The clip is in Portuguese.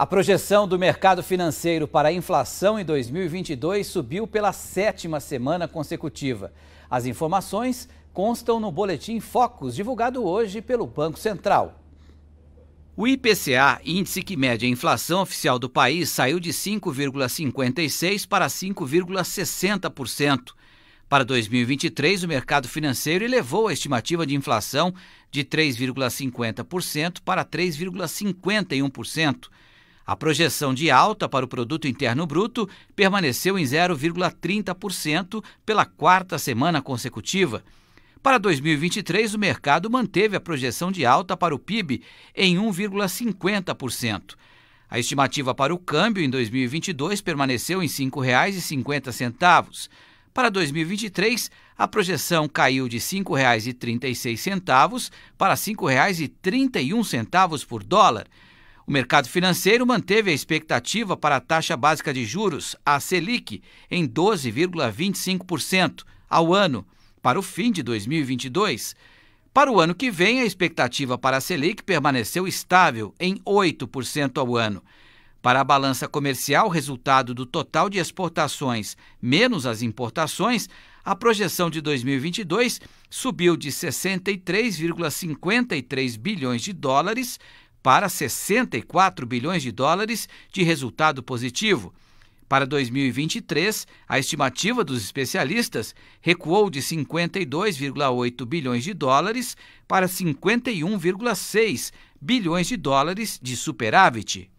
A projeção do mercado financeiro para a inflação em 2022 subiu pela sétima semana consecutiva. As informações constam no boletim Focus, divulgado hoje pelo Banco Central. O IPCA, índice que mede a inflação oficial do país, saiu de 5,56% para 5,60%. Para 2023, o mercado financeiro elevou a estimativa de inflação de 3,50% para 3,51%. A projeção de alta para o produto interno bruto permaneceu em 0,30% pela quarta semana consecutiva. Para 2023, o mercado manteve a projeção de alta para o PIB em 1,50%. A estimativa para o câmbio em 2022 permaneceu em R$ 5,50. Para 2023, a projeção caiu de R$ 5,36 para R$ 5,31 por dólar o mercado financeiro manteve a expectativa para a taxa básica de juros, a Selic, em 12,25% ao ano para o fim de 2022. Para o ano que vem, a expectativa para a Selic permaneceu estável em 8% ao ano. Para a balança comercial, resultado do total de exportações menos as importações, a projeção de 2022 subiu de 63,53 bilhões de dólares para 64 bilhões de dólares de resultado positivo. Para 2023, a estimativa dos especialistas recuou de 52,8 bilhões de dólares para 51,6 bilhões de dólares de superávit.